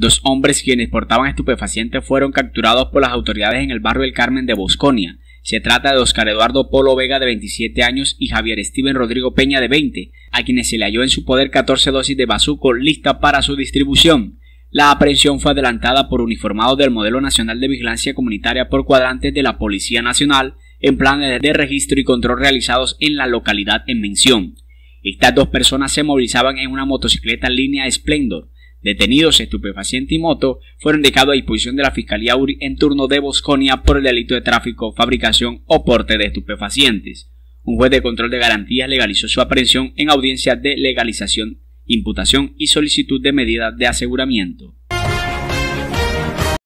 Dos hombres quienes portaban estupefacientes fueron capturados por las autoridades en el barrio El Carmen de Bosconia. Se trata de Oscar Eduardo Polo Vega de 27 años y Javier Steven Rodrigo Peña de 20, a quienes se le halló en su poder 14 dosis de bazuco lista para su distribución. La aprehensión fue adelantada por uniformados del Modelo Nacional de Vigilancia Comunitaria por cuadrantes de la Policía Nacional en planes de registro y control realizados en la localidad en mención. Estas dos personas se movilizaban en una motocicleta línea Splendor detenidos estupefacientes y moto, fueron dejados a disposición de la Fiscalía URI en turno de Bosconia por el delito de tráfico, fabricación o porte de estupefacientes. Un juez de control de garantías legalizó su aprehensión en audiencia de legalización, imputación y solicitud de medida de aseguramiento.